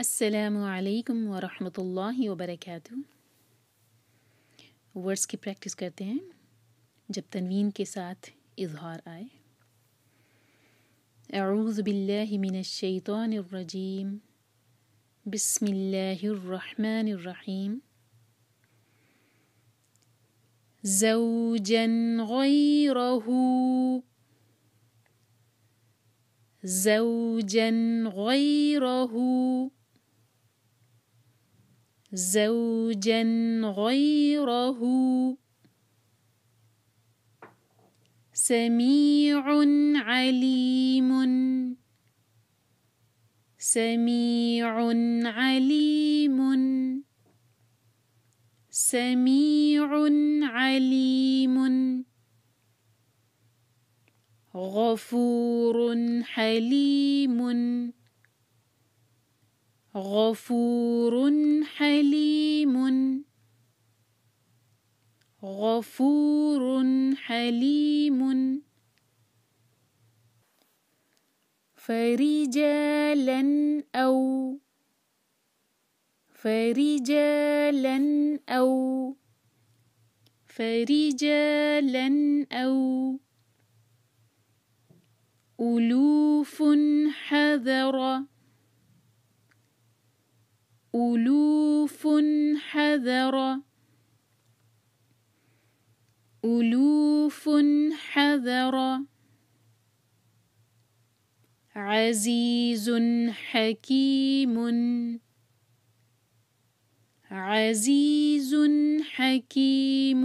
السلام عليكم ورحمة الله وبركاته ورس کی پریکٹس کرتے ہیں جب تنوین کے ساتھ اظہار آئے أعوذ باللہ من الشیطان الرجیم بسم اللہ الرحمن الرحيم زوجا غيره زوجا غيره زوجا غيره سميع عليم سميع عليم سميع عليم غفور حليم غفور حليم غفور حليم فرجالا أو فرجالا أو فرجالا أو ألوف حذر ألوف حذر ألوف حذر عزيز حكيم عزيز حكيم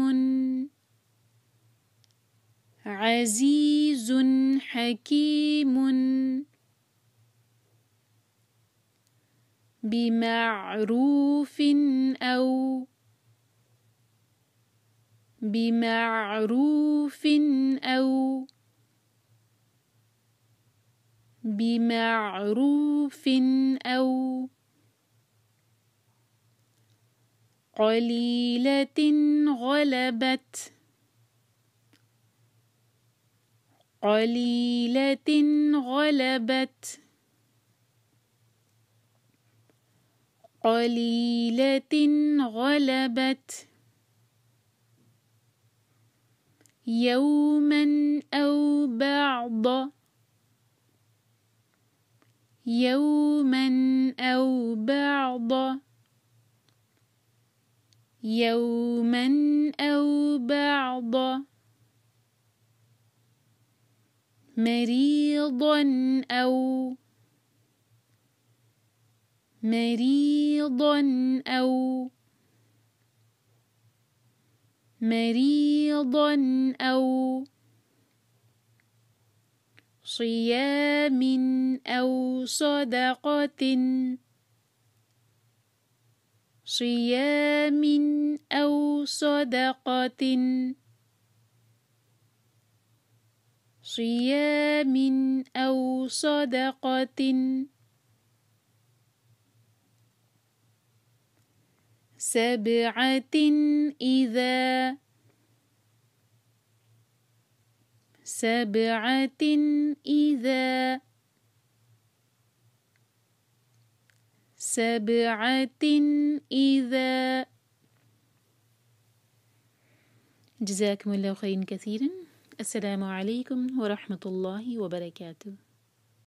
عزيز حكيم بمعروف أو بمعروف أو بمعروف أو قليلة غلبت قليلة غلبت قليلة غلبت يوما أو بعض يوما أو بعض يوما أو بعض مريضا أو مريضا أو مريض أو صيام أو صدقة صيام أو صدقة صيام أو صدقة سبعة إذا سبعة إذا سبعة إذا جزاكم الله خيرا كثيرا السلام عليكم ورحمة الله وبركاته